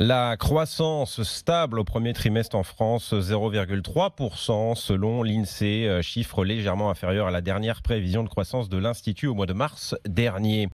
La croissance stable au premier trimestre en France, 0,3% selon l'INSEE, euh, chiffre légèrement inférieur à la dernière prévision de croissance de l'Institut au mois de mars dernier.